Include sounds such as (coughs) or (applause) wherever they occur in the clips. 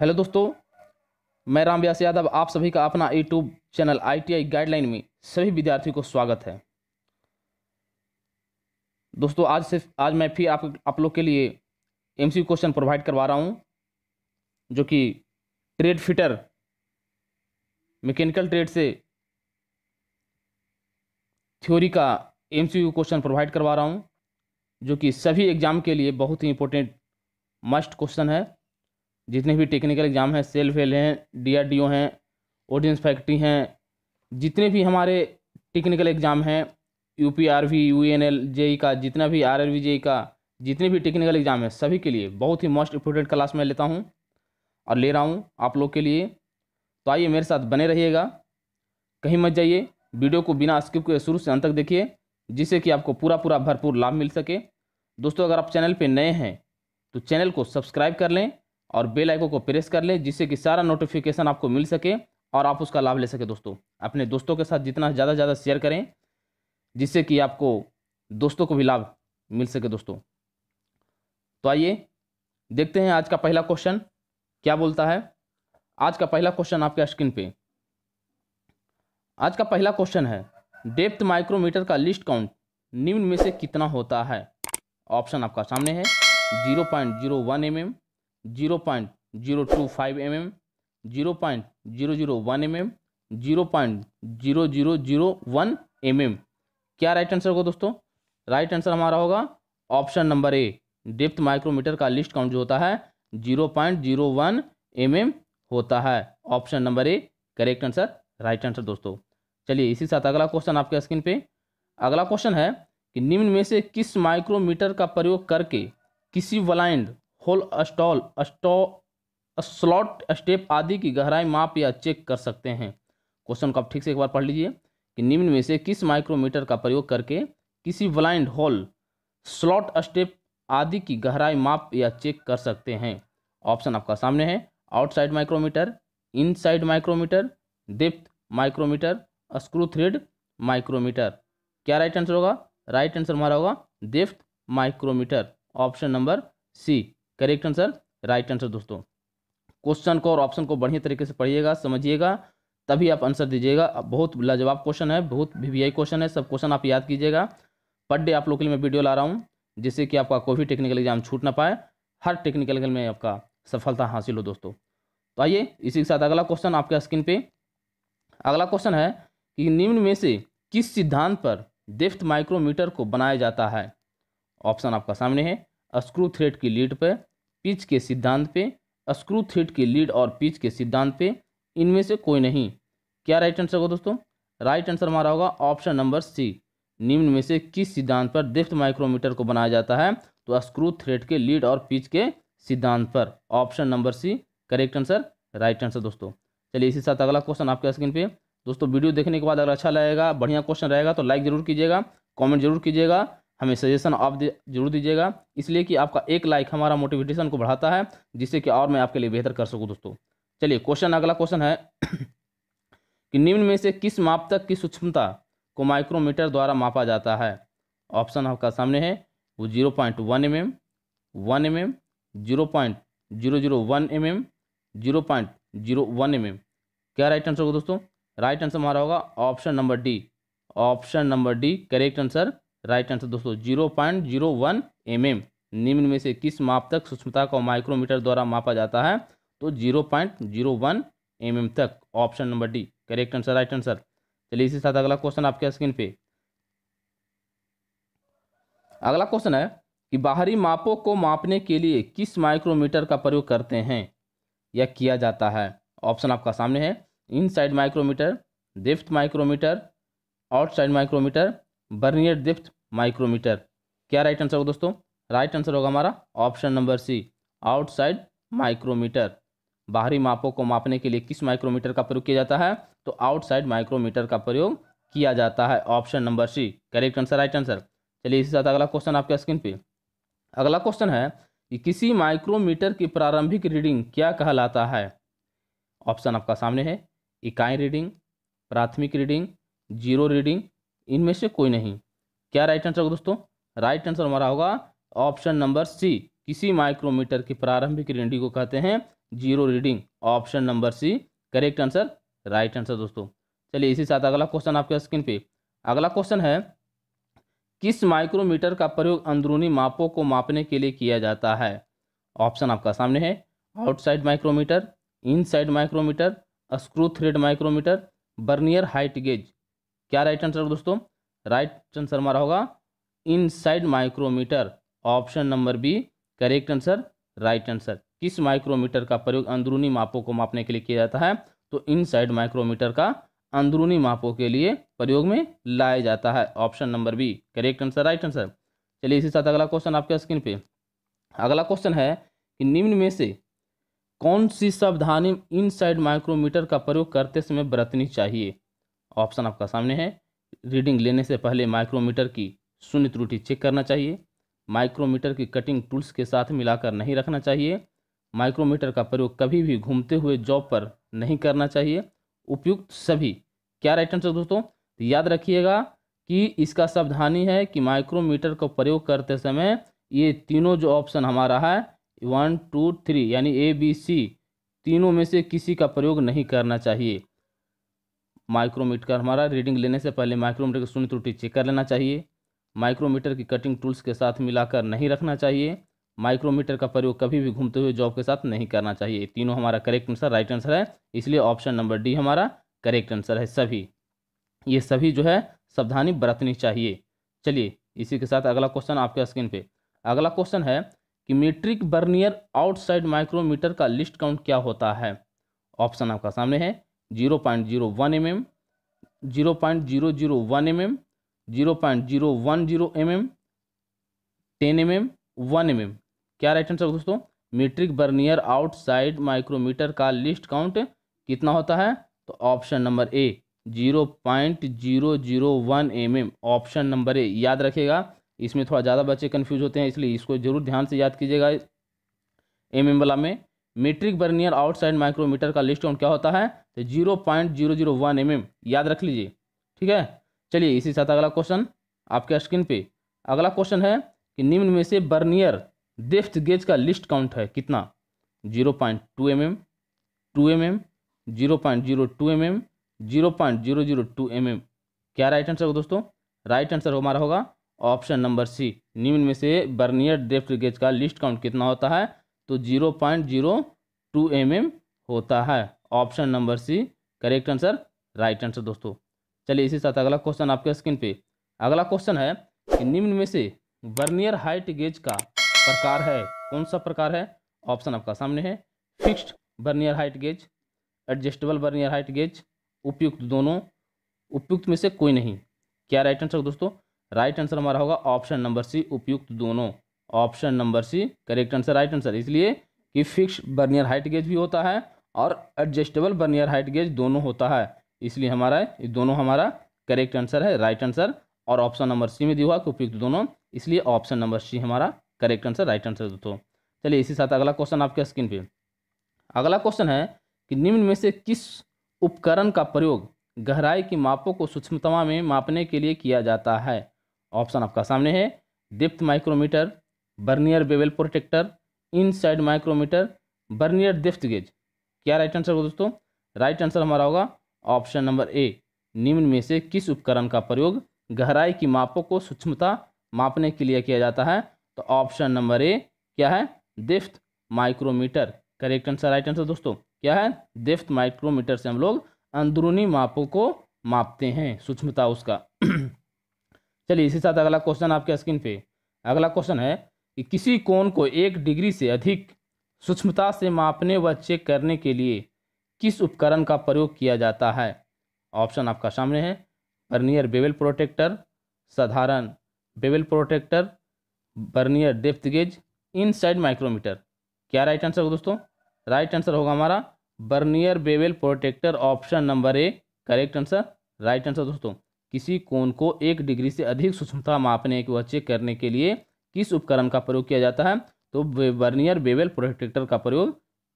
hello दोस्तों मैं राम व्यास यादव आप सभी का अपना यूट्यूब चैनल आईटीआई गाइडलाइन में सभी विद्यार्थियों को स्वागत है दोस्तों आज से आज मैं फिर आप आप लोग के लिए एमसीक्यू क्वेश्चन प्रोवाइड करवा रहा हूँ जो कि ट्रेड फिटर मैकेनिकल ट्रेड से थ्योरी का एमसीक्यू क्वेश्चन प्रोवाइड करवा रहा हूँ जो कि सभी एग्जाम के लिए बहुत ही इंपॉर्टेंट मस्ट क्वेश्चन है जितने भी टेक्निकल एग्ज़ाम हैं सेल फेल हैं डीआरडीओ हैं ऑडियंस फैक्ट्री हैं जितने भी हमारे टेक्निकल एग्ज़ाम हैं U P R V U N L JE का जितना भी आर एल वी जेई का जितने भी टेक्निकल एग्ज़ाम है सभी के लिए बहुत ही मोस्ट इम्पोर्टेंट क्लास मैं लेता हूँ और ले रहा हूँ आप लोग के लिए तो आइए मेरे साथ बने रहिएगा कहीं मत जाइए वीडियो को बिना स्किप के शुरू से अंत तक देखिए जिससे कि आपको पूरा पूरा भरपूर लाभ मिल सके दोस्तों अगर आप चैनल पर नए हैं तो चैनल को सब्सक्राइब कर लें और बेल आइकन को प्रेस कर लें जिससे कि सारा नोटिफिकेशन आपको मिल सके और आप उसका लाभ ले सके दोस्तों अपने दोस्तों के साथ जितना ज़्यादा ज़्यादा शेयर करें जिससे कि आपको दोस्तों को भी लाभ मिल सके दोस्तों तो आइए देखते हैं आज का पहला क्वेश्चन क्या बोलता है आज का पहला क्वेश्चन आपके स्क्रीन पे आज का पहला क्वेश्चन है डेप्थ माइक्रोमीटर का लिस्ट काउंट निम्न में से कितना होता है ऑप्शन आपका सामने है zero point zero one M M zero point zero two five M M zero point zero zero one M M zero point zero zero zero one M M क्या राइट आंसर होगा दोस्तों right answer हमारा होगा option number A depth micrometer का least count जो होता है zero point zero one M M होता है option number A correct answer right answer दोस्तों चलिए इसी साथ अगला क्वेश्चन आपके स्क्रीन पे अगला क्वेश्चन है कि निम्न में से किस माइक्रोमीटर का प्रयोग करके किसी वलाइंड होल स्टॉल स्टॉ स्लॉट स्टेप आदि की गहराई माप या चेक कर सकते हैं क्वेश्चन को आप ठीक से एक बार पढ़ लीजिए कि निम्न में से किस माइक्रोमीटर का प्रयोग करके किसी ब्लाइंड होल स्लॉट स्टेप आदि की गहराई माप या चेक कर सकते हैं ऑप्शन आपका सामने है outside micrometer inside micrometer depth micrometer screw thread micrometer क्या राइट आंसर होगा राइट आंसर हमारा होगा depth micrometer option number C correct answer right answer दोस्तों क्वेश्चन को और ऑप्शन को बढ़िया तरीके से पढ़िएगा समझिएगा तभी आप आंसर दीजिएगा बहुत लाजवाब क्वेश्चन है बहुत वी क्वेश्चन है सब क्वेश्चन आप याद कीजिएगा पर डे आप लोग के लिए मैं वीडियो ला रहा हूँ जिससे कि आपका कोई भी टेक्निकल एग्जाम छूट ना पाए हर टेक्निकल एग्जाम में आपका सफलता हासिल हो दोस्तों तो आइए इसी के साथ अगला क्वेश्चन आपके स्क्रीन पे अगला क्वेश्चन है कि निम्न में से किस सिद्धांत पर डेफ्थ माइक्रोमीटर को बनाया जाता है ऑप्शन आपका सामने है स्क्रू थ्रेड की लीड पर पिच के सिद्धांत पे स्क्रू थ्रेड की लीड और पिच के सिद्धांत पे इनमें से कोई नहीं क्या राइट आंसर होगा दोस्तों राइट आंसर हमारा होगा ऑप्शन नंबर सी निम्न में से किस सिद्धांत पर डेफ्थ माइक्रोमीटर को बनाया जाता है तो स्क्रू थ्रेड के लीड और पिच के सिद्धांत पर option number C correct answer right answer दोस्तों चलिए इसी साथ अगला क्वेश्चन आपके स्क्रीन पे दोस्तों वीडियो देखने के बाद अगर अच्छा लगेगा बढ़िया क्वेश्चन रहेगा तो लाइक जरूर कीजिएगा कमेंट जरूर कीजिएगा हमें सजेशन आप दे, जरूर दीजिएगा इसलिए कि आपका एक लाइक हमारा मोटिवेशन को बढ़ाता है जिससे कि और मैं आपके लिए बेहतर कर सकूँ दोस्तों चलिए क्वेश्चन अगला क्वेश्चन है (coughs) कि निम्न में से किस माप तक की सूक्ष्मता को माइक्रोमीटर द्वारा मापा जाता है ऑप्शन आपका सामने है वो zero point one M M one M M zero point zero zero one M M zero point zero one M M क्या राइट आंसर होगा दोस्तों राइट आंसर हमारा होगा option number D option number D correct answer right answer दोस्तों zero point zero one M M निम्न में से किस माप तक सूक्ष्मता को माइक्रोमीटर द्वारा मापा जाता है तो zero point zero one M M तक option number D correct answer right answer चलिए इसी साथ अगला क्वेश्चन आपके स्क्रीन पे अगला क्वेश्चन है कि बाहरी मापों को मापने के लिए किस माइक्रोमीटर का प्रयोग करते हैं या किया जाता है ऑप्शन आपका सामने है inside micrometer depth micrometer outside micrometer vernier depth micrometer क्या राइट आंसर होगा दोस्तों राइट आंसर होगा हमारा option number C outside micrometer बाहरी मापों को मापने के लिए किस माइक्रोमीटर का प्रयोग किया जाता है तो आउटसाइड माइक्रोमीटर का प्रयोग किया जाता है option number C correct answer right answer चलिए इसी साथ अगला क्वेश्चन आपके स्क्रीन पे अगला क्वेश्चन है कि किसी माइक्रोमीटर की प्रारंभिक रीडिंग क्या कहलाता है ऑप्शन आपका सामने है इकाई रीडिंग प्राथमिक रीडिंग जीरो रीडिंग इनमें से कोई नहीं क्या राइट आंसर होगा दोस्तों राइट आंसर हमारा होगा ऑप्शन नंबर सी किसी माइक्रोमीटर की प्रारंभिक रीडिंग को कहते हैं zero reading option number C correct answer right answer दोस्तों चलिए इसी साथ अगला क्वेश्चन आपके स्क्रीन पे अगला क्वेश्चन है किस माइक्रोमीटर का प्रयोग अंदरूनी मापों को मापने के लिए किया जाता है ऑप्शन आपका सामने है outside micrometer inside micrometer screw thread micrometer vernier height gauge क्या राइट आंसर होगा दोस्तों राइट आंसर हमारा होगा inside micrometer option number B correct answer right answer किस माइक्रोमीटर का प्रयोग अंदरूनी मापों को मापने के लिए किया जाता है तो इनसाइड माइक्रोमीटर का अंदरूनी मापों के लिए प्रयोग में लाया जाता है option number B correct answer right answer चलिए इसी साथ अगला क्वेश्चन आपके स्क्रीन पे अगला क्वेश्चन है कि निम्न में से कौन सी सावधानी इनसाइड माइक्रोमीटर का प्रयोग करते समय बरतनी चाहिए ऑप्शन आपका सामने है रीडिंग लेने से पहले माइक्रोमीटर की शून्य त्रुटि चेक करना चाहिए माइक्रोमीटर की कटिंग टूल्स के साथ मिलाकर नहीं रखना चाहिए माइक्रोमीटर का प्रयोग कभी भी घूमते हुए जॉब पर नहीं करना चाहिए उपयुक्त सभी क्या राइट आंसर दोस्तों याद रखिएगा कि इसका सावधानी है कि माइक्रोमीटर का प्रयोग करते समय ये तीनों जो ऑप्शन हमारा है वन टू थ्री यानी ए बी सी तीनों में से किसी का प्रयोग नहीं करना चाहिए माइक्रोमीटर हमारा रीडिंग लेने से पहले माइक्रोमीटर की शून्य त्रुटि चेक कर लेना चाहिए माइक्रोमीटर की कटिंग टूल्स के साथ मिलाकर नहीं रखना चाहिए माइक्रोमीटर का प्रयोग कभी भी घूमते हुए जॉब के साथ नहीं करना चाहिए तीनों हमारा करेक्ट आंसर राइट आंसर है इसलिए ऑप्शन नंबर डी हमारा करेक्ट आंसर है सभी ये सभी जो है सावधानी बरतनी चाहिए चलिए इसी के साथ अगला क्वेश्चन आपके स्क्रीन पे अगला क्वेश्चन है कि मीट्रिक बर्नियर आउटसाइड माइक्रोमीटर का लिस्ट काउंट क्या होता है ऑप्शन आपका सामने है zero point zero one M M zero point zero zero one M M zero point zero one zero M M ten M M one M M क्या right answer दोस्तों metric vernier outside micrometer का least count कितना होता है तो option number A zero point zero zero one M M option number A याद रखिएगा इसमें थोड़ा ज़्यादा बच्चे कन्फ्यूज होते हैं इसलिए इसको जरूर ध्यान से याद कीजिएगा एम एम वाला में मीट्रिक बर्नियर आउटसाइड माइक्रोमीटर का लिस्ट काउंट क्या होता है तो zero point zero zero one M M याद रख लीजिए ठीक है चलिए इसी साथ अगला क्वेश्चन आपके स्क्रीन पे अगला क्वेश्चन है कि निम्न में से बर्नियर डेफ्थ गेज का लिस्ट काउंट है कितना zero point two M M two M M zero point zero two M M zero point zero zero two M M क्या राइट आंसर होगा दोस्तों राइट आंसर हमारा होगा ऑप्शन नंबर सी निम्न में से बर्नियर डेफ्थ गेज का लिस्ट काउंट कितना होता है तो zero point zero two M M होता है option number C correct answer right answer दोस्तों चलिए इसी साथ अगला क्वेश्चन आपके स्क्रीन पे अगला क्वेश्चन है कि निम्न में से वर्नियर हाइट गेज का प्रकार है कौन सा प्रकार है ऑप्शन आपका सामने है fixed vernier height gauge adjustable vernier height gauge उपयुक्त दोनों उपयुक्त में से कोई नहीं क्या राइट आंसर दोस्तों राइट आंसर हमारा होगा ऑप्शन नंबर सी उपयुक्त दोनों option number C correct answer right answer इसलिए कि फिक्स बर्नियर हाइट गेज भी होता है और एडजस्टेबल बर्नियर हाइट गेज दोनों होता है इसलिए हमारा ये दोनों हमारा करेक्ट आंसर है राइट आंसर और ऑप्शन नंबर सी में दिया हुआ कि उपयुक्त दोनों इसलिए ऑप्शन नंबर सी हमारा करेक्ट आंसर राइट आंसर दोस्तों चलिए इसी साथ अगला क्वेश्चन आपके स्क्रीन पे अगला क्वेश्चन है कि निम्न में से किस उपकरण का प्रयोग गहराई की मापों को सूक्ष्मतमा में मापने के लिए किया जाता है ऑप्शन आपका सामने है depth micrometer vernier bevel protractor inside micrometer vernier depth gauge क्या राइट आंसर होगा दोस्तों राइट आंसर हमारा होगा ऑप्शन नंबर ए निम्न में से किस उपकरण का प्रयोग गहराई की मापों को सूक्ष्मता मापने के लिए किया जाता है तो ऑप्शन नंबर ए क्या है depth micrometer correct answer right answer दोस्तों क्या है दिफ्त माइक्रोमीटर से हम लोग अंदरूनी मापों को मापते हैं सूक्ष्मता उसका (clears throat) चलिए इसी साथ अगला क्वेश्चन आपके स्क्रीन पे अगला क्वेश्चन है कि किसी कोण को एक डिग्री से अधिक सूक्ष्मता से मापने व चेक करने के लिए किस उपकरण का प्रयोग किया जाता है ऑप्शन आपका सामने है बर्नियर बेवल प्रोटेक्टर साधारण bevel protractor vernier depth gauge inside micrometer क्या राइट आंसर होगा दोस्तों राइट आंसर होगा हमारा vernier bevel protractor option number A correct answer right answer दोस्तों किसी कोण को एक डिग्री से अधिक सूक्ष्मता मापने व चेक करने के लिए किस उपकरण का प्रयोग किया जाता है तो वर्नियर बेवेल प्रोटेक्टर का प्रयोग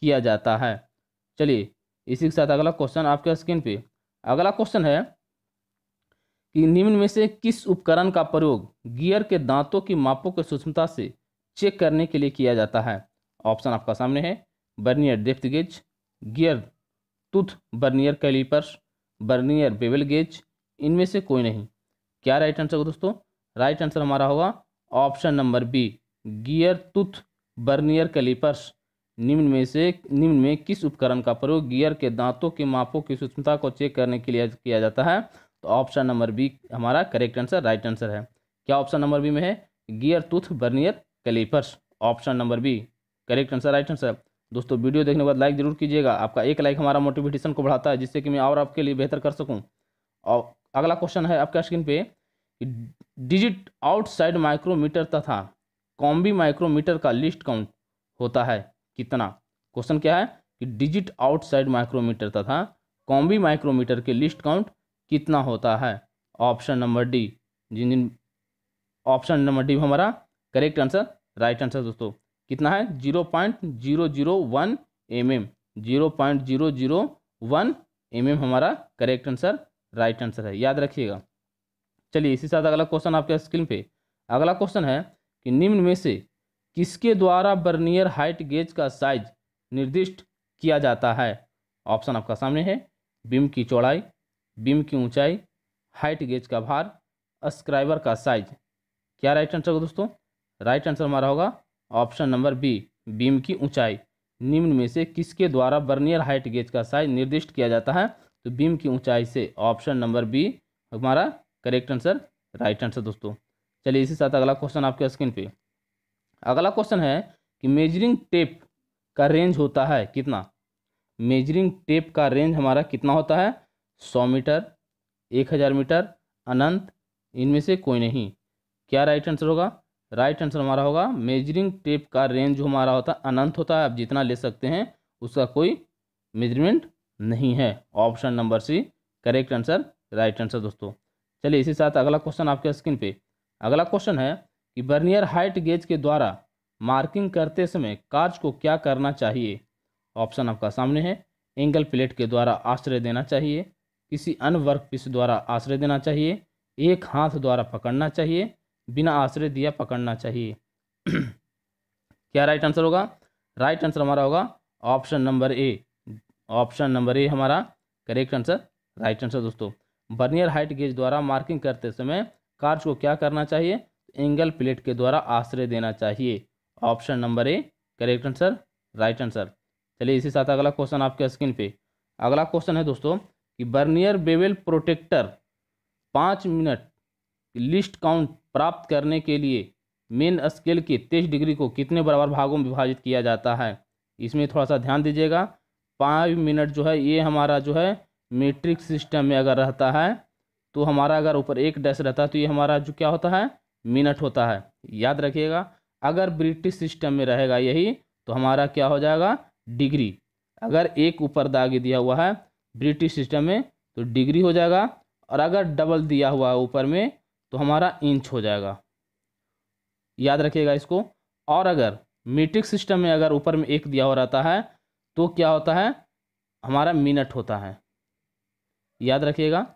किया जाता है चलिए इसी के साथ अगला क्वेश्चन आपके स्क्रीन पे अगला क्वेश्चन है कि निम्न में से किस उपकरण का प्रयोग गियर के दांतों की मापों की सूक्ष्मता से चेक करने के लिए किया जाता है ऑप्शन आपका सामने है vernier depth gauge gear tooth vernier calipers vernier bevel gauge इनमें से कोई नहीं क्या राइट आंसर होगा दोस्तों राइट आंसर हमारा होगा option number B gear tooth vernier calipers निम्न में से निम्न में किस उपकरण का प्रयोग गियर के दांतों के मापों की सूक्ष्मता को चेक करने के लिए किया जाता है तो ऑप्शन नंबर बी हमारा करेक्ट आंसर राइट आंसर है क्या ऑप्शन नंबर बी में है gear tooth vernier calipers option number B correct answer right answer दोस्तों वीडियो देखने के बाद लाइक जरूर कीजिएगा आपका एक लाइक हमारा मोटिवेशन को बढ़ाता है जिससे कि मैं और आपके लिए बेहतर कर सकूँ और अगला क्वेश्चन है आपका स्क्रीन पे डिजिट आउटसाइड माइक्रोमीटर तथा कॉम्बी माइक्रोमीटर का लिस्ट काउंट होता है कितना क्वेश्चन क्या है कि डिजिट आउटसाइड माइक्रोमीटर तथा कॉम्बी माइक्रोमीटर के लिस्ट काउंट कितना होता है ऑप्शन नंबर डी जिन जिन ऑप्शन नंबर डी हमारा करेक्ट आंसर राइट आंसर दोस्तों कितना है zero point zero zero one M M zero point zero zero one M M हमारा करेक्ट आंसर राइट आंसर है याद रखिएगा चलिए इसी साथ अगला क्वेश्चन आपके स्क्रीन पे अगला क्वेश्चन है कि निम्न में से किसके द्वारा बर्नियर हाइट गेज का साइज निर्दिष्ट किया जाता है ऑप्शन आपका सामने है बिम की चौड़ाई बिम की ऊंचाई हाइट गेज का भार स्क्राइबर का साइज क्या राइट आंसर होगा दोस्तों राइट आंसर हमारा होगा ऑप्शन नंबर बी बीम की ऊंचाई निम्न में से किसके द्वारा बर्नियर हाइट गेज का साइज निर्दिष्ट किया जाता है तो बीम की ऊंचाई से ऑप्शन नंबर बी हमारा करेक्ट आंसर राइट आंसर दोस्तों चलिए इसी साथ अगला क्वेश्चन आपके स्क्रीन पे अगला क्वेश्चन है कि मेजरिंग टेप का रेंज होता है कितना मेजरिंग टेप का रेंज हमारा कितना होता है सौ मीटर एक हज़ार मीटर अनंत इनमें से कोई नहीं क्या राइट आंसर होगा राइट आंसर हमारा होगा मेजरिंग टेप का रेंज जो हमारा होता है अनंत होता है आप जितना ले सकते हैं उसका कोई मेजरमेंट नहीं है option number C correct answer right answer दोस्तों चलिए इसी साथ अगला क्वेश्चन आपके स्क्रीन पे अगला क्वेश्चन है कि बर्नियर हाइट गेज के द्वारा मार्किंग करते समय कार्ज को क्या करना चाहिए ऑप्शन आपका सामने है एंगल प्लेट के द्वारा आश्रय देना चाहिए किसी अन्य वर्क पीस द्वारा आश्रय देना चाहिए एक हाथ द्वारा पकड़ना चाहिए बिना आश्रय दिया पकड़ना चाहिए (clears throat) क्या राइट आंसर होगा राइट आंसर हमारा होगा option number A option number A हमारा करेक्ट आंसर राइट आंसर दोस्तों बर्नियर हाइट गेज द्वारा मार्किंग करते समय कार्ज को क्या करना चाहिए एंगल प्लेट के द्वारा आश्रय देना चाहिए option number A correct answer right answer चलिए इसी साथ अगला क्वेश्चन आपके स्क्रीन पे अगला क्वेश्चन है दोस्तों कि बर्नियर बेवेल प्रोटेक्टर पाँच मिनट लिस्ट काउंट प्राप्त करने के लिए मेन स्केल के तेईस डिग्री को कितने बराबर भागों में विभाजित किया जाता है इसमें थोड़ा सा ध्यान दीजिएगा पाँच मिनट जो है ये हमारा जो है मेट्रिक सिस्टम में अगर रहता है तो हमारा अगर ऊपर एक डैश रहता है तो ये हमारा जो क्या होता है मिनट होता है याद रखिएगा अगर ब्रिटिश सिस्टम में रहेगा यही तो हमारा क्या हो जाएगा डिग्री अगर एक ऊपर दागे दिया हुआ है ब्रिटिश सिस्टम में तो डिग्री हो जाएगा और अगर डबल दिया हुआ है ऊपर में तो हमारा इंच हो जाएगा याद रखिएगा इसको और अगर मीट्रिक सिस्टम में अगर ऊपर में एक दिया हुआ रहता है तो क्या होता है हमारा मिनट होता है याद रखिएगा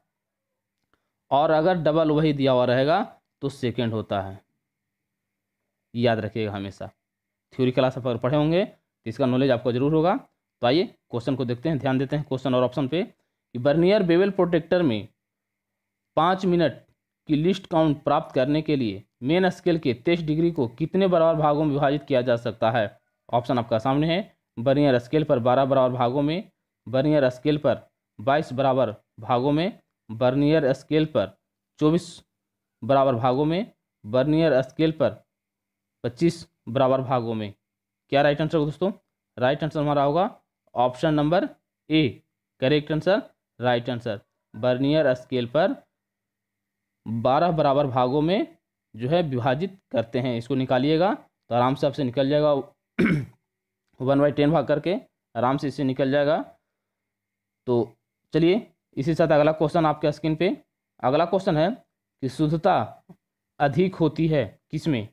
और अगर डबल वही दिया हुआ रहेगा तो सेकेंड होता है याद रखिएगा हमेशा थ्योरी क्लास आप अगर पढ़े होंगे तो इसका नॉलेज आपको जरूर होगा तो आइए क्वेश्चन को देखते हैं ध्यान देते हैं क्वेश्चन और ऑप्शन पे कि बर्नियर बेवेल प्रोटेक्टर में पाँच मिनट की लिस्ट काउंट प्राप्त करने के लिए मेन स्केल के तेईस डिग्री को कितने बराबर भागों में विभाजित किया जा सकता है ऑप्शन आपका सामने है बर्नियर स्केल पर बारह बराबर भागों में बर्नियर स्केल पर बाईस बराबर भागों में बर्नियर स्केल पर चौबीस बराबर भागों में बर्नियर स्केल पर पच्चीस बराबर भागों में क्या राइट आंसर होगा दोस्तों राइट आंसर हमारा होगा option number A correct answer right answer vernier scale पर बारह बराबर भागों में जो है विभाजित करते हैं इसको निकालिएगा तो आराम से आपसे निकल जाएगा (clears throat) वन बाई टेन भाग करके आराम से इससे निकल जाएगा तो चलिए इसी साथ अगला क्वेश्चन आपके स्क्रीन पे अगला क्वेश्चन है कि शुद्धता अधिक होती है किसमें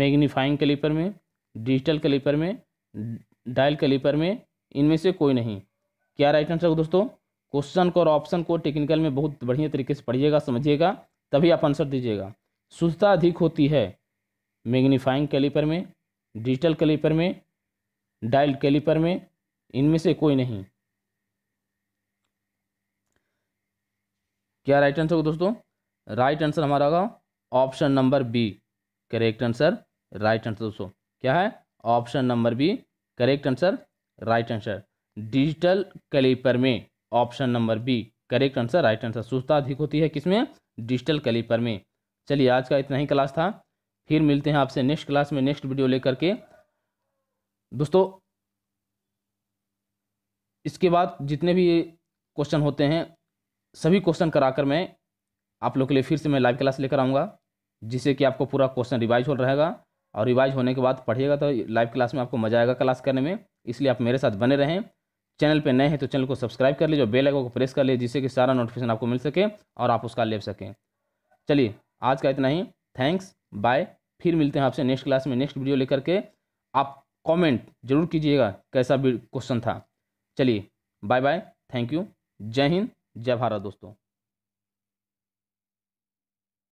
मैग्नीफाइंग कैलिपर में डिजिटल कैलिपर में डायल कैलिपर में इनमें से कोई नहीं क्या राइट आंसर होगा दोस्तों क्वेश्चन को और ऑप्शन को टेक्निकल में बहुत बढ़िया तरीके से पढ़िएगा समझिएगा तभी आप आंसर दीजिएगा शुद्धता अधिक होती है मैग्नीफाइंग कैलिपर में डिजिटल कैलिपर में डायल कैलिपर में इनमें से कोई नहीं क्या राइट आंसर होगा दोस्तों राइट आंसर हमारा होगा option number B correct answer right answer दोस्तों क्या है option number B correct answer right answer digital caliper में option number B correct answer right answer सुस्ता अधिक होती है किसमें डिजिटल कैलिपर में चलिए आज का इतना ही क्लास था फिर मिलते हैं आपसे नेक्स्ट क्लास में नेक्स्ट वीडियो लेकर के दोस्तों इसके बाद जितने भी क्वेश्चन होते हैं सभी क्वेश्चन कराकर मैं आप लोग के लिए फिर से मैं लाइव क्लास लेकर आऊँगा जिससे कि आपको पूरा क्वेश्चन रिवाइज हो रहेगा और रिवाइज होने के बाद पढ़िएगा तो लाइव क्लास में आपको मजा आएगा क्लास करने में इसलिए आप मेरे साथ बने रहें चैनल पर नए हैं तो चैनल को सब्सक्राइब कर लीजिए बेल आइकन को प्रेस कर लीजिए जिससे कि सारा नोटिफिकेशन आपको मिल सके और आप उसका ले सकें चलिए आज का इतना ही थैंक्स बाय फिर मिलते हैं आपसे नेक्स्ट क्लास में नेक्स्ट वीडियो लेकर के आप कॉमेंट जरूर कीजिएगा कैसा क्वेश्चन था चलिए बाय बाय थैंक यू जय हिंद जय भारत दोस्तों